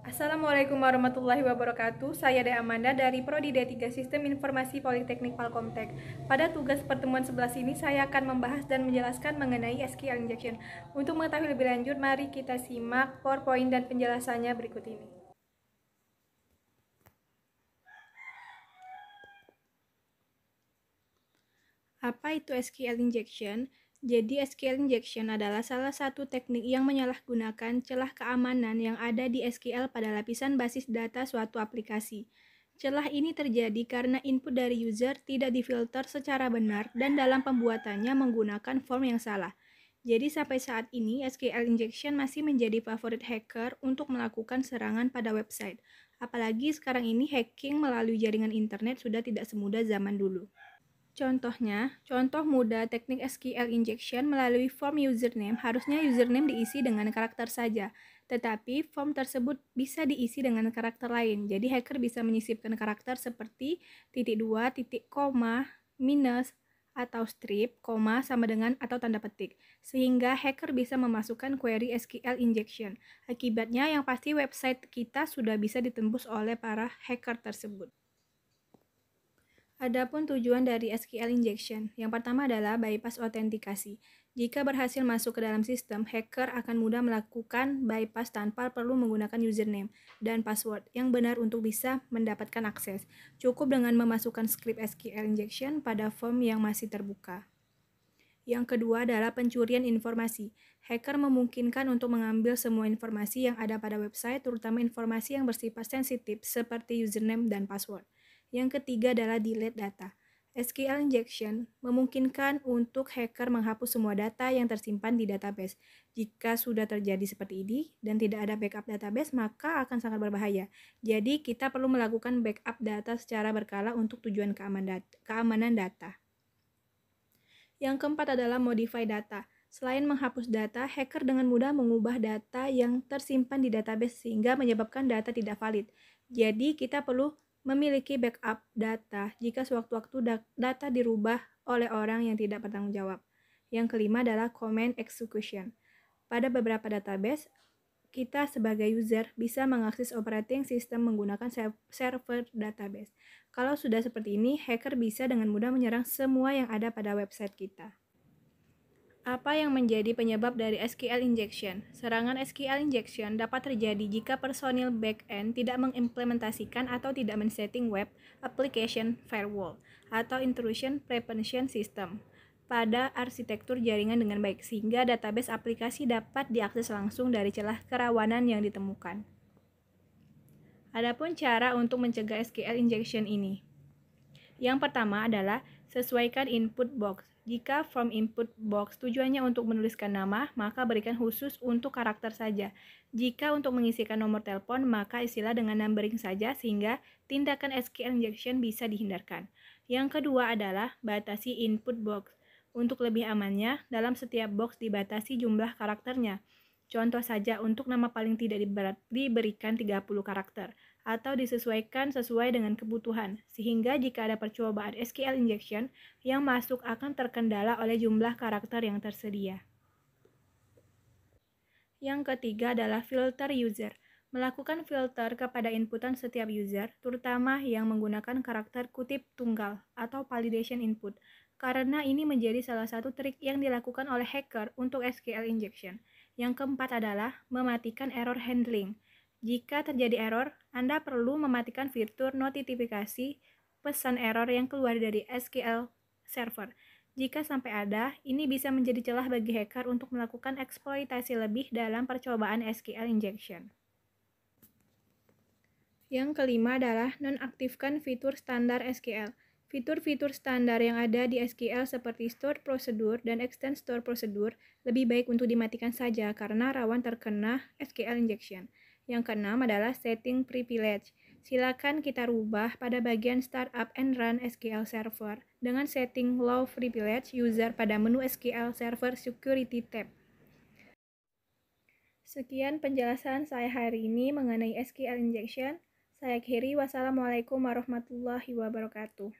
Assalamualaikum warahmatullahi wabarakatuh. Saya De Amanda dari Prodi D3 Sistem Informasi Politeknik Palkomtek. Pada tugas pertemuan 11 ini saya akan membahas dan menjelaskan mengenai SQL injection. Untuk mengetahui lebih lanjut, mari kita simak PowerPoint dan penjelasannya berikut ini. Apa itu SQL injection? Jadi, SQL injection adalah salah satu teknik yang menyalahgunakan celah keamanan yang ada di SQL pada lapisan basis data suatu aplikasi. Celah ini terjadi karena input dari user tidak difilter secara benar dan dalam pembuatannya menggunakan form yang salah. Jadi sampai saat ini SQL injection masih menjadi favorit hacker untuk melakukan serangan pada website. Apalagi sekarang ini hacking melalui jaringan internet sudah tidak semudah zaman dulu. Contohnya, contoh mudah teknik SQL injection melalui form username harusnya username diisi dengan karakter saja, tetapi form tersebut bisa diisi dengan karakter lain. Jadi hacker bisa menyisipkan karakter seperti titik dua, titik koma, minus, atau strip, koma sama dengan atau tanda petik, sehingga hacker bisa memasukkan query SQL injection. Akibatnya yang pasti website kita sudah bisa ditembus oleh para hacker tersebut. Adapun tujuan dari SQL injection, yang pertama adalah bypass autentikasi. Jika berhasil masuk ke dalam sistem, hacker akan mudah melakukan bypass tanpa perlu menggunakan username dan password yang benar untuk bisa mendapatkan akses. Cukup dengan memasukkan skrip SQL injection pada form yang masih terbuka. Yang kedua adalah pencurian informasi. Hacker memungkinkan untuk mengambil semua informasi yang ada pada website, terutama informasi yang bersifat sensitif seperti username dan password. Yang ketiga adalah delete data. SQL injection memungkinkan untuk hacker menghapus semua data yang tersimpan di database. Jika sudah terjadi seperti ini dan tidak ada backup database, maka akan sangat berbahaya. Jadi, kita perlu melakukan backup data secara berkala untuk tujuan keamanan data. Yang keempat adalah modify data. Selain menghapus data, hacker dengan mudah mengubah data yang tersimpan di database sehingga menyebabkan data tidak valid. Jadi, kita perlu memiliki backup data jika sewaktu-waktu data dirubah oleh orang yang tidak bertanggung jawab. Yang kelima adalah command execution. Pada beberapa database, kita sebagai user bisa mengakses operating system menggunakan server database. Kalau sudah seperti ini, hacker bisa dengan mudah menyerang semua yang ada pada website kita. Apa yang menjadi penyebab dari SQL injection? Serangan SQL injection dapat terjadi jika personil backend tidak mengimplementasikan atau tidak men-setting web application firewall atau intrusion prevention system pada arsitektur jaringan dengan baik sehingga database aplikasi dapat diakses langsung dari celah kerawanan yang ditemukan. Adapun cara untuk mencegah SQL injection ini. Yang pertama adalah sesuaikan input box jika from input box tujuannya untuk menuliskan nama, maka berikan khusus untuk karakter saja. Jika untuk mengisikan nomor telepon, maka isilah dengan numbering saja sehingga tindakan SQL injection bisa dihindarkan. Yang kedua adalah batasi input box. Untuk lebih amannya, dalam setiap box dibatasi jumlah karakternya. Contoh saja untuk nama paling tidak diberat, diberikan 30 karakter atau disesuaikan sesuai dengan kebutuhan, sehingga jika ada percobaan SQL injection yang masuk akan terkendala oleh jumlah karakter yang tersedia. Yang ketiga adalah filter user. Melakukan filter kepada inputan setiap user, terutama yang menggunakan karakter kutip tunggal atau validation input, karena ini menjadi salah satu trik yang dilakukan oleh hacker untuk SQL injection. Yang keempat adalah mematikan error handling. Jika terjadi error, Anda perlu mematikan fitur notifikasi pesan error yang keluar dari SQL server. Jika sampai ada, ini bisa menjadi celah bagi hacker untuk melakukan eksploitasi lebih dalam percobaan SQL injection. Yang kelima adalah nonaktifkan fitur standar SQL. Fitur-fitur standar yang ada di SQL seperti store procedure dan extend store procedure lebih baik untuk dimatikan saja karena rawan terkena SQL injection. Yang keenam adalah setting privilege. Silakan kita rubah pada bagian startup and run SQL server dengan setting low privilege user pada menu SQL server security tab. Sekian penjelasan saya hari ini mengenai SQL injection. Saya akhiri wassalamualaikum warahmatullahi wabarakatuh.